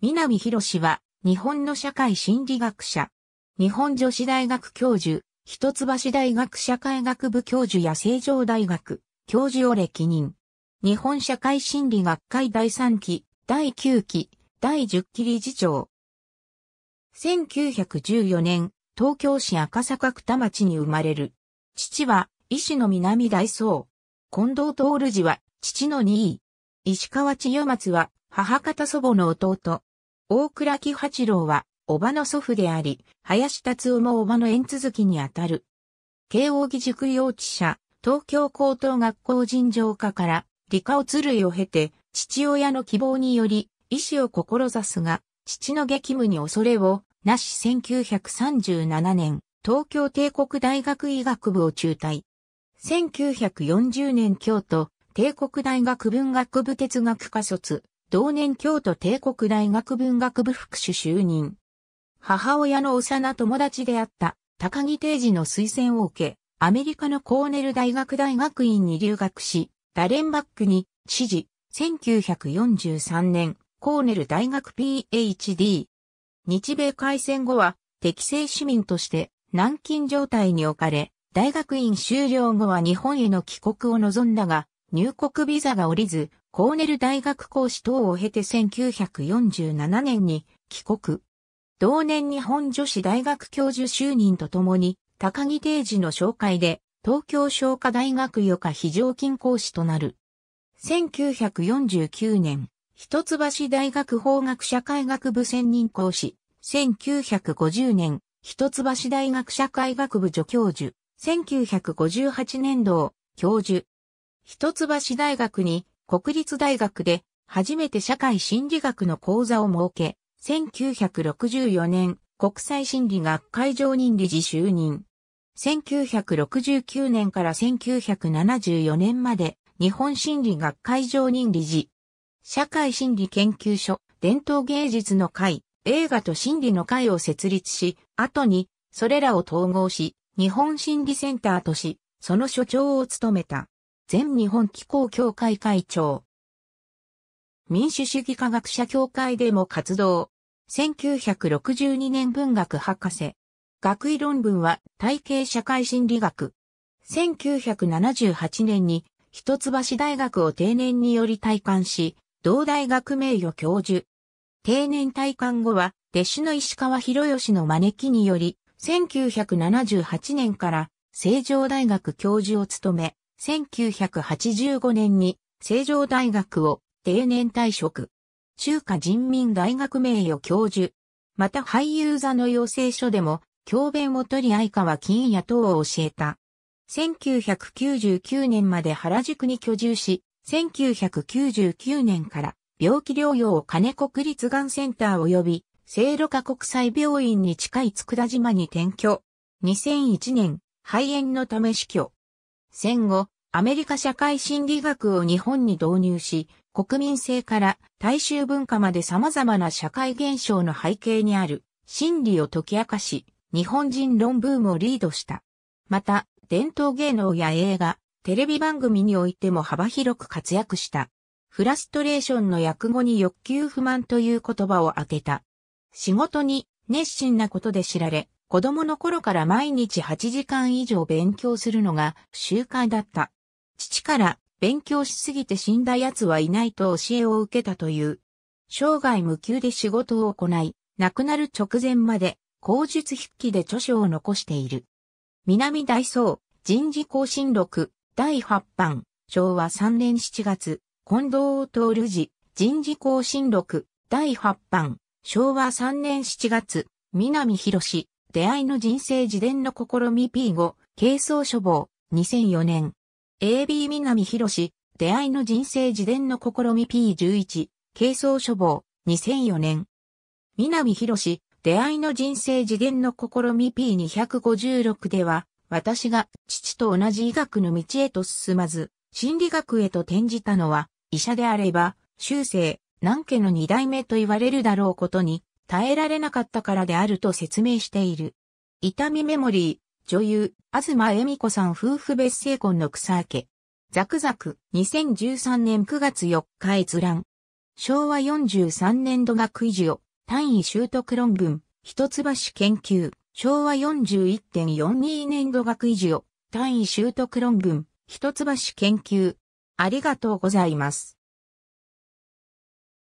南博士は、日本の社会心理学者、日本女子大学教授、一橋大学社会学部教授や成城大学教授を歴任。日本社会心理学会第3期、第9期、第10期理事長。1914年、東京市赤坂区田町に生まれる。父は、医師の南大僧。近藤徹氏は、父の二位。石川千代松は、母方祖母の弟。大倉木八郎は、おばの祖父であり、林達夫もおばの縁続きにあたる。慶応義塾幼稚舎、東京高等学校尋常科から理科を鶴類を経て、父親の希望により、医師を志すが、父の激務に恐れを、なし1937年、東京帝国大学医学部を中退。1940年京都、帝国大学文学部哲学科卒。同年京都帝国大学文学部副主就任。母親の幼友達であった高木定治の推薦を受け、アメリカのコーネル大学大学院に留学し、ダレンバックに知事、1943年、コーネル大学 PhD。日米開戦後は、適正市民として軟禁状態に置かれ、大学院修了後は日本への帰国を望んだが、入国ビザが降りず、コーネル大学講師等を経て1947年に帰国。同年日本女子大学教授就任とともに、高木定治の紹介で、東京商科大学予科非常勤講師となる。1949年、一橋大学法学社会学部専任講師。1950年、一橋大学社会学部助教授。1958年度、教授。一橋大学に国立大学で初めて社会心理学の講座を設け、1964年国際心理学会常任理事就任。1969年から1974年まで日本心理学会常任理事。社会心理研究所、伝統芸術の会、映画と心理の会を設立し、後にそれらを統合し、日本心理センターとし、その所長を務めた。全日本気候協会会長。民主主義科学者協会でも活動。1962年文学博士。学位論文は体系社会心理学。1978年に一橋大学を定年により退官し、同大学名誉教授。定年退官後は、弟子の石川博義の招きにより、1978年から成城大学教授を務め、1985年に成城大学を定年退職。中華人民大学名誉教授。また俳優座の養成所でも教鞭を取り相川金也等を教えた。1999年まで原宿に居住し、1999年から病気療養を金国立がんセンター及び、聖路加国際病院に近い佃島に転居。2001年、肺炎のため死去。戦後、アメリカ社会心理学を日本に導入し、国民性から大衆文化まで様々な社会現象の背景にある心理を解き明かし、日本人論ブームをリードした。また、伝統芸能や映画、テレビ番組においても幅広く活躍した。フラストレーションの訳語に欲求不満という言葉を挙げた。仕事に熱心なことで知られ、子供の頃から毎日8時間以上勉強するのが習慣だった。父から勉強しすぎて死んだ奴はいないと教えを受けたという。生涯無休で仕事を行い、亡くなる直前まで口述筆記で著書を残している。南大層人事更新録第8版昭和3年7月近藤る寺人事更新録第8版昭和3年7月南博士出会いの人生自伝の試み P5、軽装処方、2004年。AB 南博士、出会いの人生自伝の試み P11、軽装処方、2004年。南博士、出会いの人生自伝の試み P256 では、私が父と同じ医学の道へと進まず、心理学へと転じたのは、医者であれば、修正、南家の二代目と言われるだろうことに、耐えられなかったからであると説明している。痛みメモリー、女優、東恵美子さん夫婦別姓婚の草明け。ザクザク、2013年9月4日閲覧。昭和43年度学位授与、単位習得論文、一橋研究、昭和41.42年度学位授与、単位習得論文、一橋研究。ありがとうございます。